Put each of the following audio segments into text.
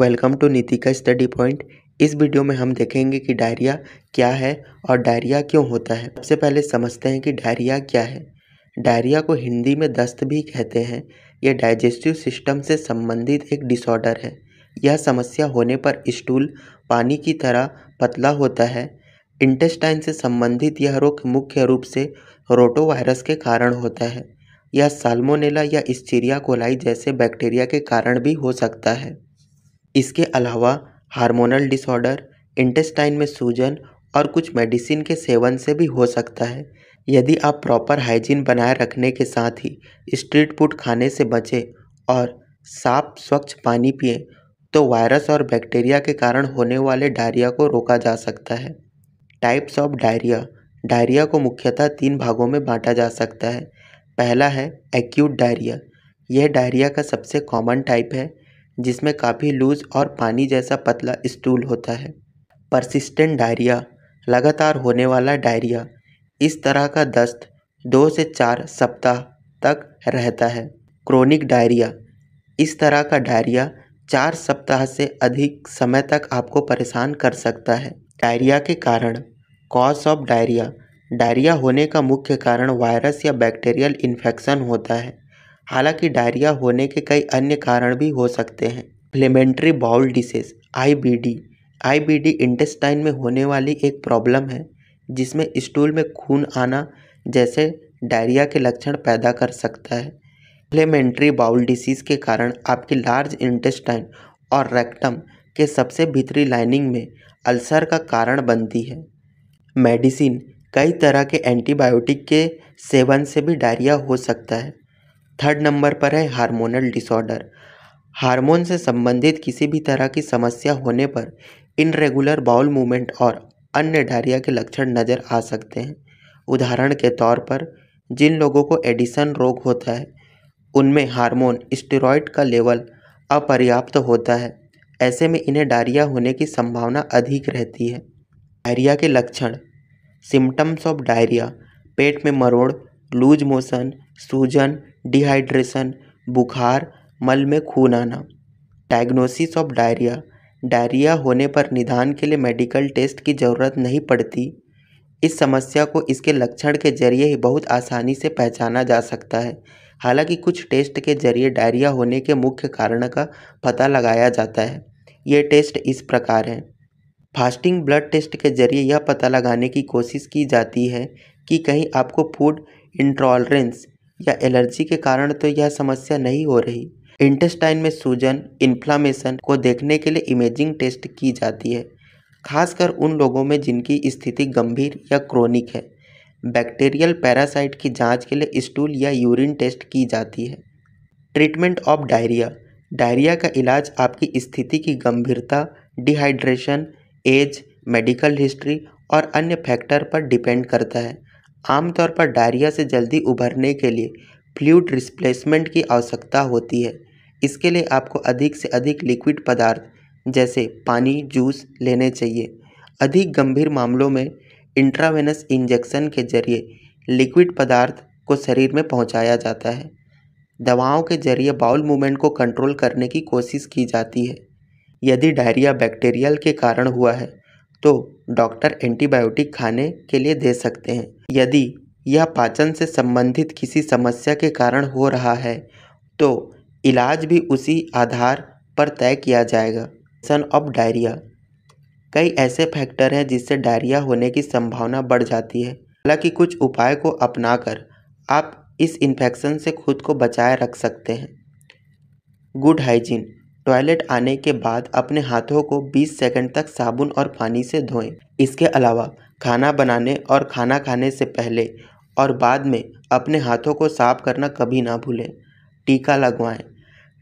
Welcome to Nitika study point इस video में हम देखेंगे कि डायरिया क्या है और डायरिया क्यों होता है सबसे पहले समझते हैं कि डायरिया क्या है डायरिया को हिंदी में दस्त भी कहते हैं यह डाइजेस्टिव सिस्टम से संबंधित एक डिसऑर्डर है यह समस्या होने पर स्टूल पानी की तरह पतला होता है इंटेस्टाइन से संबंधित यह रोग मुख्य रूप से रोटोवायरस के कारण होता है यह साल्मोनेला या इस्चीरिया कोलाई जैसे बैक्टीरिया के कारण भी हो सकता है इसके अलावा हार्मोनल डिसऑर्डर इंटेस्टाइन में सूजन और कुछ मेडिसिन के सेवन से भी हो सकता है यदि आप प्रॉपर हाइजीन बनाए रखने के साथ ही स्ट्रीट फूड खाने से बचें और साफ स्वच्छ पानी पिए तो वायरस और बैक्टीरिया के कारण होने वाले डायरिया को रोका जा सकता है टाइप्स ऑफ डायरिया डायरिया को मुख्यतः तीन भागों में बांटा जा सकता है पहला है एक्यूट डायरिया यह डायरिया का सबसे कॉमन टाइप है जिसमें काफ़ी लूज और पानी जैसा पतला स्टूल होता है परसिस्टेंट डायरिया लगातार होने वाला डायरिया इस तरह का दस्त दो से चार सप्ताह तक रहता है क्रोनिक डायरिया इस तरह का डायरिया चार सप्ताह से अधिक समय तक आपको परेशान कर सकता है डायरिया के कारण कॉज ऑफ डायरिया डायरिया होने का मुख्य कारण वायरस या बैक्टीरियल इन्फेक्शन होता है हालांकि डायरिया होने के कई अन्य कारण भी हो सकते हैं inflammatory bowel diseases IBD IBD intestine में होने वाली एक प्रॉब्लम है जिसमें स्टूल में खून आना जैसे डायरिया के लक्षण पैदा कर सकता है फ्लेमेंट्री बाउल डिसीज़ के कारण आपकी लार्ज इंटेस्टाइन और रेक्टम के सबसे भीतरी लाइनिंग में अल्सर का कारण बनती है मेडिसिन कई तरह के एंटीबायोटिक के सेवन से भी डायरिया हो सकता है थर्ड नंबर पर है हार्मोनल डिसऑर्डर हार्मोन से संबंधित किसी भी तरह की समस्या होने पर इनरेगुलर बाउल मूवमेंट और अन्य डायरिया के लक्षण नज़र आ सकते हैं उदाहरण के तौर पर जिन लोगों को एडिसन रोग होता है उनमें हार्मोन स्टेरॉयड का लेवल अपर्याप्त होता है ऐसे में इन्हें डायरिया होने की संभावना अधिक रहती है डायरिया के लक्षण सिम्टम्स ऑफ डायरिया पेट में मरोड़ लूज मोशन सूजन डिहाइड्रेशन बुखार मल में खून आना डायग्नोसिस ऑफ डायरिया डायरिया होने पर निदान के लिए मेडिकल टेस्ट की ज़रूरत नहीं पड़ती इस समस्या को इसके लक्षण के जरिए ही बहुत आसानी से पहचाना जा सकता है हालांकि कुछ टेस्ट के जरिए डायरिया होने के मुख्य कारण का पता लगाया जाता है ये टेस्ट इस प्रकार हैं फास्टिंग ब्लड टेस्ट के जरिए यह पता लगाने की कोशिश की जाती है कि कहीं आपको फूड इंटॉलरेंस या एलर्जी के कारण तो यह समस्या नहीं हो रही इंटेस्टाइन में सूजन इन्फ्लामेशन को देखने के लिए इमेजिंग टेस्ट की जाती है खासकर उन लोगों में जिनकी स्थिति गंभीर या क्रोनिक है बैक्टीरियल पैरासाइट की जांच के लिए स्टूल या यूरिन टेस्ट की जाती है ट्रीटमेंट ऑफ डायरिया डायरिया का इलाज आपकी स्थिति की गंभीरता डिहाइड्रेशन एज मेडिकल हिस्ट्री और अन्य फैक्टर पर डिपेंड करता है आमतौर पर डायरिया से जल्दी उभरने के लिए फ्लूड रिस्प्लेसमेंट की आवश्यकता होती है इसके लिए आपको अधिक से अधिक लिक्विड पदार्थ जैसे पानी जूस लेने चाहिए अधिक गंभीर मामलों में इंट्रावेनस इंजेक्शन के जरिए लिक्विड पदार्थ को शरीर में पहुंचाया जाता है दवाओं के जरिए बाउल मूवमेंट को कंट्रोल करने की कोशिश की जाती है यदि डायरिया बैक्टीरियल के कारण हुआ है तो डॉक्टर एंटीबायोटिक खाने के लिए दे सकते हैं यदि यह पाचन से संबंधित किसी समस्या के कारण हो रहा है तो इलाज भी उसी आधार पर तय किया जाएगा सन ऑफ डायरिया कई ऐसे फैक्टर हैं जिससे डायरिया होने की संभावना बढ़ जाती है हालांकि कुछ उपाय को अपनाकर आप इस इन्फेक्शन से खुद को बचाए रख सकते हैं गुड हाइजीन टॉयलेट आने के बाद अपने हाथों को 20 सेकंड तक साबुन और पानी से धोएं इसके अलावा खाना बनाने और खाना खाने से पहले और बाद में अपने हाथों को साफ करना कभी ना भूलें टीका लगवाएं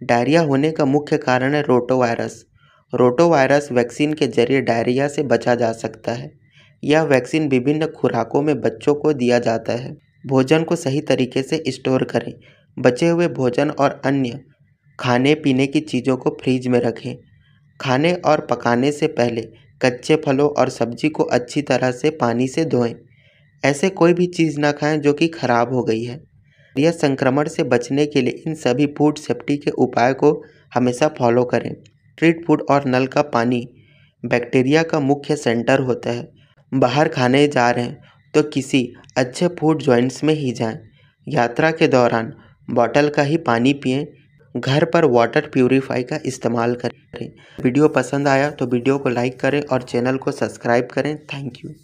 डायरिया होने का मुख्य कारण है रोटोवायरस रोटोवायरस वैक्सीन के जरिए डायरिया से बचा जा सकता है यह वैक्सीन विभिन्न खुराकों में बच्चों को दिया जाता है भोजन को सही तरीके से स्टोर करें बचे हुए भोजन और अन्य खाने पीने की चीज़ों को फ्रीज में रखें खाने और पकाने से पहले कच्चे फलों और सब्जी को अच्छी तरह से पानी से धोएं ऐसे कोई भी चीज़ ना खाएं जो कि खराब हो गई है यह संक्रमण से बचने के लिए इन सभी फूड सेफ्टी के उपाय को हमेशा फॉलो करें स्ट्रीट फूड और नल का पानी बैक्टीरिया का मुख्य सेंटर होता है बाहर खाने जा रहे हैं तो किसी अच्छे फूड जॉइंट्स में ही जाएं। यात्रा के दौरान बॉटल का ही पानी पिएं घर पर वाटर प्यूरीफाई का इस्तेमाल करें वीडियो पसंद आया तो वीडियो को लाइक करें और चैनल को सब्सक्राइब करें थैंक यू